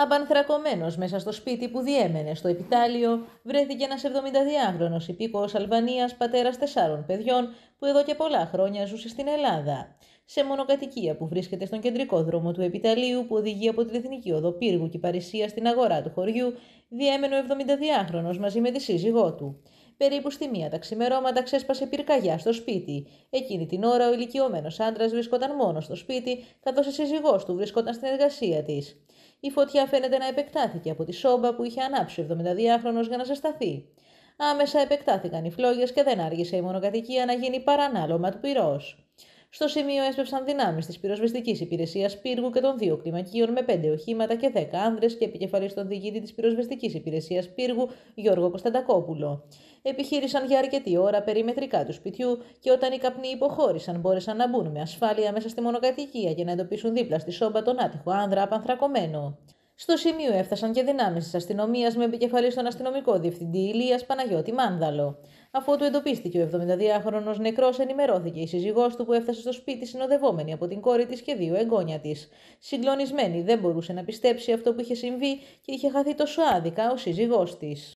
Απανθρακωμένος μέσα στο σπίτι που διέμενε στο επιτάλιο, βρέθηκε ένας 72χρονος υπήκοος Αλβανίας, πατέρας τεσσάρων παιδιών, που εδώ και πολλά χρόνια ζούσε στην Ελλάδα. Σε μονοκατοικία που βρίσκεται στον κεντρικό δρόμο του επιταλίου που οδηγεί από την Εθνική Οδό Πύργου και Παρισία στην αγορά του χωριού, διέμενε ο 72χρονος μαζί με τη σύζυγό του. Περίπου στη μία τα ξημερώματα ξέσπασε πυρκαγιά στο σπίτι. Εκείνη την ώρα ο ηλικιωμένος άντρας βρισκόταν μόνος στο σπίτι, καθώς η σύζυγός του βρισκόταν στην εργασία της. Η φωτιά φαίνεται να επεκτάθηκε από τη σόμπα που είχε ανάψει ο 72χρονο για να ζεσταθεί. Άμεσα επεκτάθηκαν οι φλόγες και δεν άργησε η μονοκατοικία να γίνει παρανάλωμα του πυρός. Στο σημείο έσπευσαν δυνάμεις της πυροσβεστικής υπηρεσίας Πύργου και των δύο κλιμακίων με πέντε οχήματα και δέκα άνδρες και επικεφαλής στον διοικητή της πυροσβεστικής υπηρεσίας Πύργου Γιώργο Κωνσταντακόπουλο. Επιχείρησαν για αρκετή ώρα περιμετρικά του σπιτιού και όταν οι καπνοί υποχώρησαν, μπόρεσαν να μπουν με ασφάλεια μέσα στη μονοκατοικία για να εντοπίσουν δίπλα στη σόμπα τον άτυχο άνδρα απανθρακωμένο. Στο σημείο έφτασαν και δυνάμεις της αστυνομίας με επικεφαλής στον αστυνομικό διευθυντή Ηλίας Παναγιώτη Μάνδαλο. Αφού του εντοπίστηκε ο 72χρονο νεκρός, ενημερώθηκε η σύζυγός του που έφτασε στο σπίτι συνοδευόμενη από την κόρη της και δύο εγγόνια της. Συγκλονισμένη δεν μπορούσε να πιστέψει αυτό που είχε συμβεί και είχε χαθεί τόσο άδικα ο σύζυγός της.